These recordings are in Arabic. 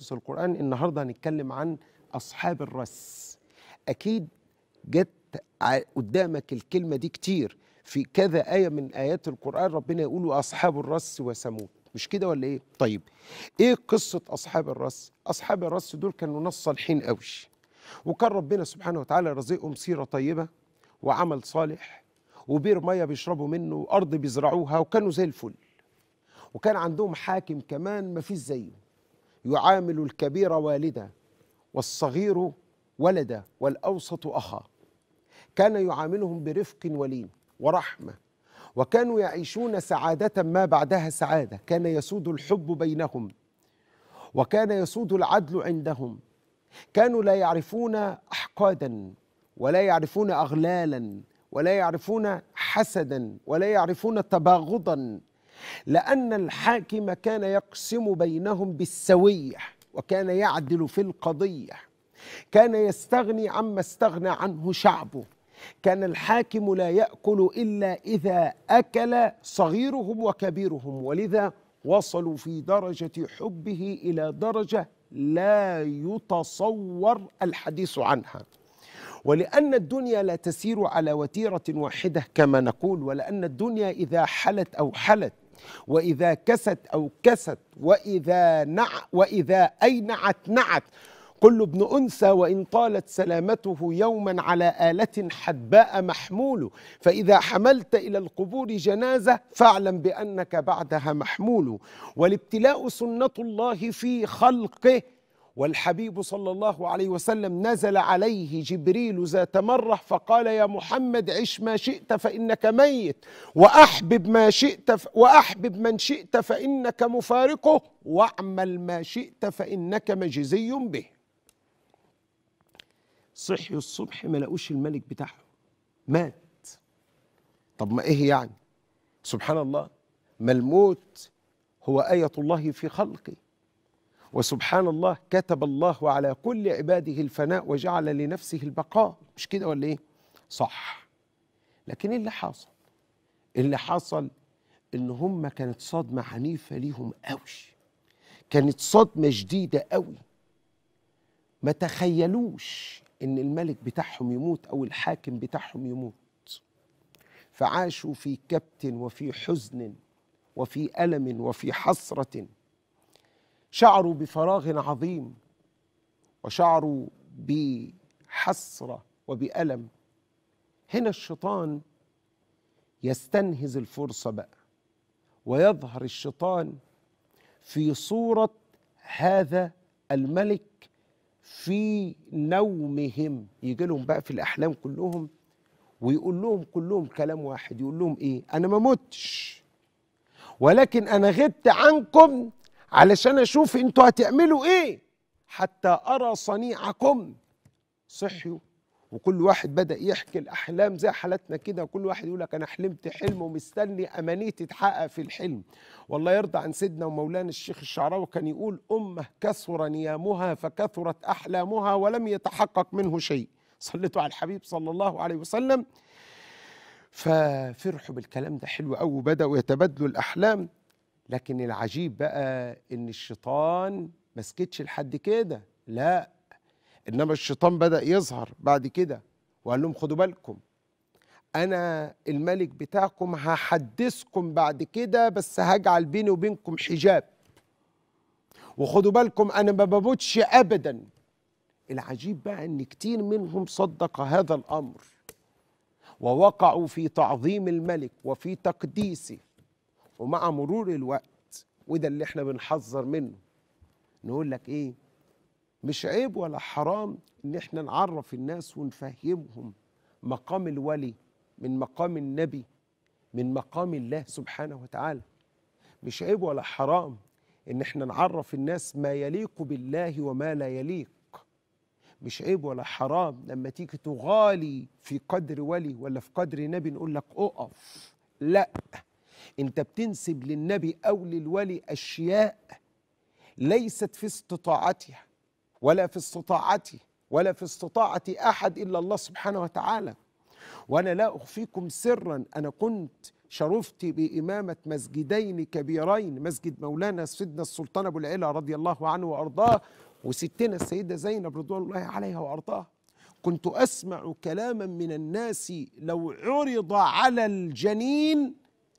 حافظ القرآن النهاردة هنتكلم عن أصحاب الرس أكيد جت قدامك الكلمة دي كتير في كذا آية من آيات القرآن ربنا يقول أصحاب الرس وثمود مش كده ولا إيه؟ طيب إيه قصة أصحاب الرس؟ أصحاب الرس دول كانوا ناس صالحين قوي وكان ربنا سبحانه وتعالى رزقهم سيرة طيبة وعمل صالح وبير مية بيشربوا منه وأرض بيزرعوها وكانوا زي الفل وكان عندهم حاكم كمان مفيش زيه يعامل الكبير والدا والصغير ولدا والأوسط أخا كان يعاملهم برفق ولين ورحمة وكانوا يعيشون سعادة ما بعدها سعادة كان يسود الحب بينهم وكان يسود العدل عندهم كانوا لا يعرفون أحقادا ولا يعرفون أغلالا ولا يعرفون حسدا ولا يعرفون تباغضا لأن الحاكم كان يقسم بينهم بالسوية وكان يعدل في القضية كان يستغني عما استغنى عنه شعبه كان الحاكم لا يأكل إلا إذا أكل صغيرهم وكبيرهم ولذا وصلوا في درجة حبه إلى درجة لا يتصور الحديث عنها ولأن الدنيا لا تسير على وتيرة واحدة كما نقول ولأن الدنيا إذا حلت أو حلت وإذا كست أو كست وإذا نع وإذا أينعت نعت قل ابن أنثى وإن طالت سلامته يوما على آلة حدباء محمول فإذا حملت إلى القبور جنازة فاعلم بأنك بعدها محمول والابتلاء سنة الله في خلقه والحبيب صلى الله عليه وسلم نزل عليه جبريل ذات مره فقال يا محمد عش ما شئت فانك ميت واحبب ما شئت ف... واحبب من شئت فانك مفارقه واعمل ما شئت فانك مجزي به صحيوا الصبح ما لقوش الملك بتاعهم مات طب ما ايه يعني سبحان الله ما الموت هو ايه الله في خلقه وسبحان الله كتب الله على كل عباده الفناء وجعل لنفسه البقاء مش كده ولا ايه صح لكن ايه اللي حصل إيه اللي حصل ان هم كانت صدمه عنيفه ليهم قوي كانت صدمه شديده قوي ما تخيلوش ان الملك بتاعهم يموت او الحاكم بتاعهم يموت فعاشوا في كبت وفي حزن وفي الم وفي حسره شعروا بفراغ عظيم وشعروا بحسره وبالم هنا الشيطان يستنهز الفرصه بقى ويظهر الشيطان في صوره هذا الملك في نومهم يجي لهم بقى في الاحلام كلهم ويقول لهم كلهم كلام واحد يقول لهم ايه انا ما متش ولكن انا غبت عنكم علشان اشوف انتوا هتعملوا ايه حتى ارى صنيعكم صحيوا وكل واحد بدا يحكي الاحلام زي حالتنا كده وكل واحد يقول لك انا حلمت حلم ومستني امانيه تتحقق في الحلم والله يرضى عن سيدنا ومولانا الشيخ الشعراوي كان يقول امه كثر نيامها فكثرت احلامها ولم يتحقق منه شيء صليتوا على الحبيب صلى الله عليه وسلم ففرحوا بالكلام ده حلو قوي وبداوا يتبادلوا الاحلام لكن العجيب بقى ان الشيطان ما سكتش لحد كده لا انما الشيطان بدا يظهر بعد كده وقال لهم خدوا بالكم انا الملك بتاعكم هحدثكم بعد كده بس هجعل بيني وبينكم حجاب وخدوا بالكم انا ما بموتش ابدا العجيب بقى ان كتير منهم صدق هذا الامر ووقعوا في تعظيم الملك وفي تقديسه ومع مرور الوقت وده اللي احنا بنحذر منه نقول لك ايه مش عيب ولا حرام ان احنا نعرف الناس ونفهمهم مقام الولي من مقام النبي من مقام الله سبحانه وتعالى مش عيب ولا حرام ان احنا نعرف الناس ما يليق بالله وما لا يليق مش عيب ولا حرام لما تيجي تغالي في قدر ولي ولا في قدر نبي نقول لك اقف لا انت بتنسب للنبي او للولي اشياء ليست في استطاعتها ولا في استطاعتي ولا في استطاعه احد الا الله سبحانه وتعالى وانا لا اخفيكم سرا انا كنت شرفت بامامه مسجدين كبيرين مسجد مولانا سيدنا السلطان ابو العلا رضي الله عنه وارضاه وستنا السيده زينب رضوان الله عليها وارضاه كنت اسمع كلاما من الناس لو عرض على الجنين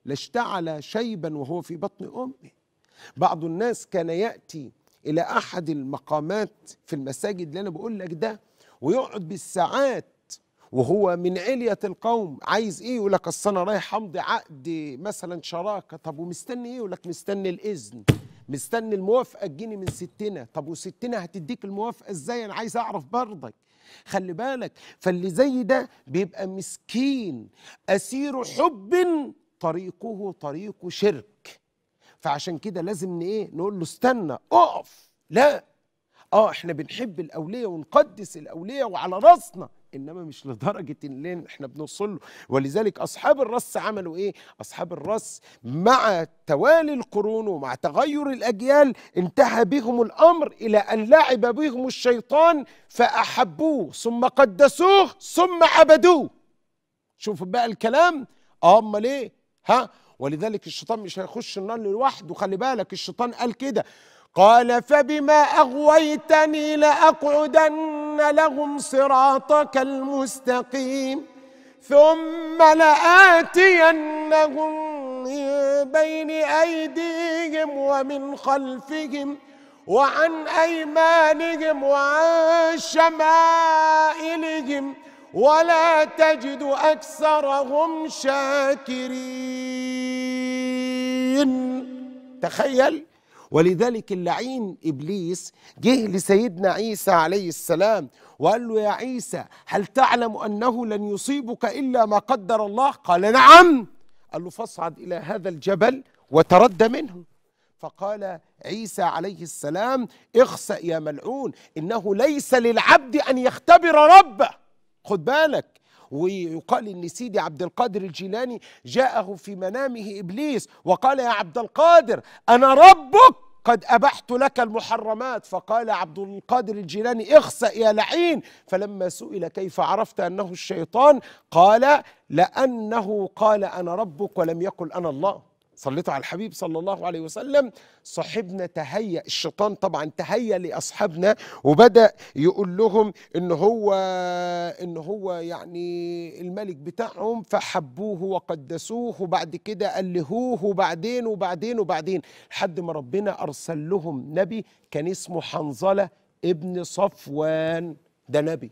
لاشتعل شيبا وهو في بطن امه بعض الناس كان ياتي الى احد المقامات في المساجد اللي انا بقول لك ده ويقعد بالساعات وهو من علية القوم عايز ايه يقول لك اصل انا رايح امضي عقد مثلا شراكه طب ومستني ايه يقول لك مستني الاذن مستني الموافقه تجيني من ستنا طب وستنا هتديك الموافقه ازاي انا عايز اعرف برضك خلي بالك فاللي زي ده بيبقى مسكين اسير حب طريقه طريق شرك فعشان كده لازم ايه نقول له استنى اقف لا اه احنا بنحب الاولياء ونقدس الاولياء وعلى راسنا انما مش لدرجه اللي احنا بنوصل له ولذلك اصحاب الرس عملوا ايه اصحاب الرس مع توالي القرون ومع تغير الاجيال انتهى بهم الامر الى ان لعب بهم الشيطان فاحبوه ثم قدسوه ثم عبدوه شوفوا بقى الكلام آه، امال ايه ها ولذلك الشيطان مش هيخش النار لوحده خلي بالك الشيطان قال كده قال فبما اغويتني لاقعدن لهم صراطك المستقيم ثم لاتينهم من بين ايديهم ومن خلفهم وعن ايمانهم وعن شمائلهم ولا تجد أكثرهم شاكرين تخيل ولذلك اللعين إبليس جه لسيدنا عيسى عليه السلام وقال له يا عيسى هل تعلم أنه لن يصيبك إلا ما قدر الله قال نعم قال له فاصعد إلى هذا الجبل وترد منه فقال عيسى عليه السلام اخسأ يا ملعون إنه ليس للعبد أن يختبر ربه خد بالك ويقال ان سيدي عبد القادر الجيلاني جاءه في منامه ابليس وقال يا عبد القادر انا ربك قد ابحت لك المحرمات فقال عبد القادر الجيلاني اخسأ يا لعين فلما سئل كيف عرفت انه الشيطان قال لانه قال انا ربك ولم يقل انا الله صليت على الحبيب صلى الله عليه وسلم صاحبنا تهيأ الشيطان طبعا تهيأ لأصحابنا وبدأ يقول لهم إن هو إن هو يعني الملك بتاعهم فحبوه وقدسوه وبعد كده ألهوه وبعدين وبعدين وبعدين لحد ما ربنا أرسل لهم نبي كان اسمه حنظلة ابن صفوان ده نبي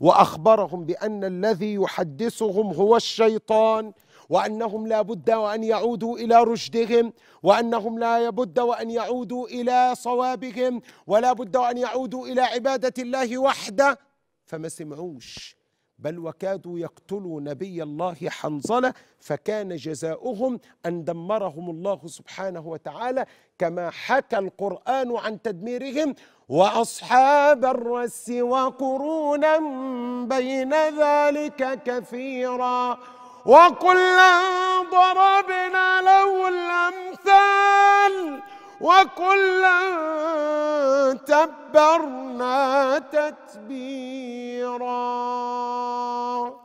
وأخبرهم بأن الذي يحدثهم هو الشيطان وأنهم لا بد وأن يعودوا إلى رشدهم وأنهم لا بد وأن يعودوا إلى صوابهم ولا بد وأن يعودوا إلى عبادة الله وحده فما سمعوش بل وكادوا يقتلوا نبي الله حنظله فكان جزاؤهم ان دمرهم الله سبحانه وتعالى كما حكى القران عن تدميرهم واصحاب الرس وقرونا بين ذلك كثيرا وكلا ضربنا له الأمثال وكلا تبرنا تتبيرا